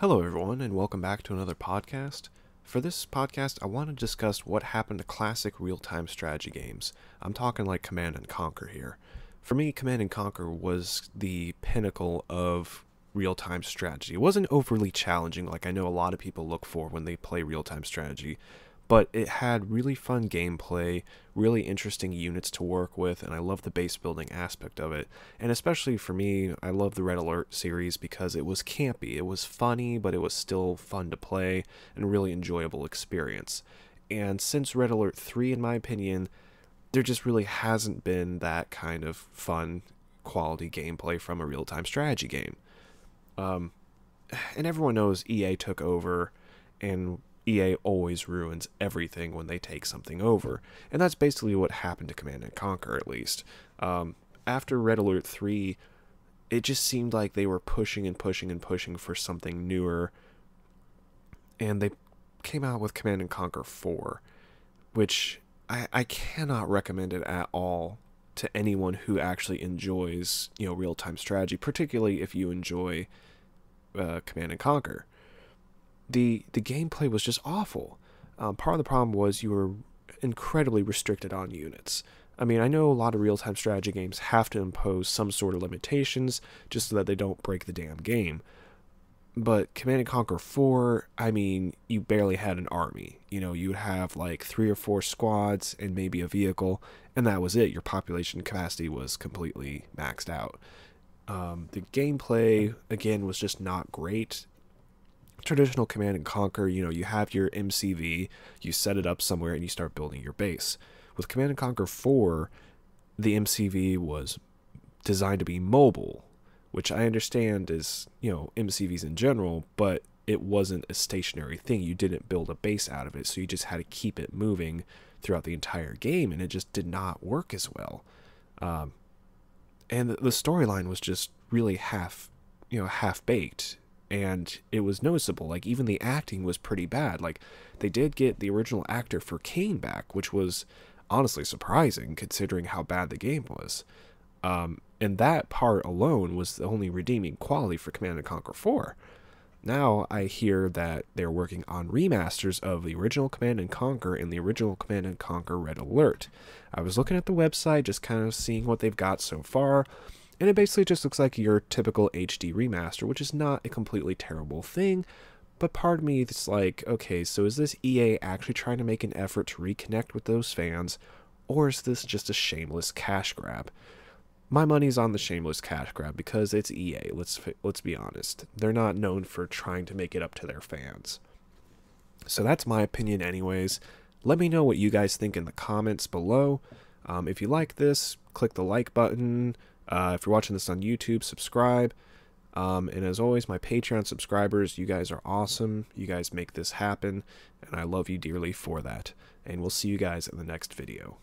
Hello, everyone, and welcome back to another podcast. For this podcast, I want to discuss what happened to classic real time strategy games. I'm talking like Command and Conquer here. For me, Command and Conquer was the pinnacle of real time strategy. It wasn't overly challenging like I know a lot of people look for when they play real time strategy, but it had really fun gameplay, really interesting units to work with, and I love the base building aspect of it. And especially for me, I love the Red Alert series because it was campy, it was funny, but it was still fun to play and really enjoyable experience. And since Red Alert 3, in my opinion, there just really hasn't been that kind of fun, quality gameplay from a real time strategy game. Um, and everyone knows EA took over and EA always ruins everything when they take something over, and that's basically what happened to Command and Conquer, at least. Um, after Red Alert 3, it just seemed like they were pushing and pushing and pushing for something newer, and they came out with Command and Conquer 4, which I, I cannot recommend it at all to anyone who actually enjoys you know real-time strategy, particularly if you enjoy uh, Command and Conquer the the gameplay was just awful. Um, part of the problem was you were incredibly restricted on units. I mean, I know a lot of real-time strategy games have to impose some sort of limitations just so that they don't break the damn game. But Command and Conquer 4, I mean, you barely had an army. You know, you'd have like three or four squads and maybe a vehicle, and that was it. Your population capacity was completely maxed out. Um, the gameplay, again, was just not great traditional command and conquer, you know, you have your MCV, you set it up somewhere, and you start building your base. With Command and Conquer 4, the MCV was designed to be mobile, which I understand is, you know, MCVs in general, but it wasn't a stationary thing. You didn't build a base out of it, so you just had to keep it moving throughout the entire game, and it just did not work as well. Um, and the storyline was just really half, you know, half baked and it was noticeable. Like even the acting was pretty bad. Like they did get the original actor for Kane back, which was honestly surprising considering how bad the game was. Um, and that part alone was the only redeeming quality for Command and Conquer 4. Now I hear that they're working on remasters of the original Command and Conquer and the original Command and Conquer Red Alert. I was looking at the website, just kind of seeing what they've got so far. And it basically just looks like your typical HD remaster, which is not a completely terrible thing. But part of me is like, okay, so is this EA actually trying to make an effort to reconnect with those fans, or is this just a shameless cash grab? My money's on the shameless cash grab because it's EA. Let's let's be honest. They're not known for trying to make it up to their fans. So that's my opinion, anyways. Let me know what you guys think in the comments below. Um, if you like this, click the like button. Uh, if you're watching this on YouTube, subscribe. Um, and as always, my Patreon subscribers, you guys are awesome. You guys make this happen, and I love you dearly for that. And we'll see you guys in the next video.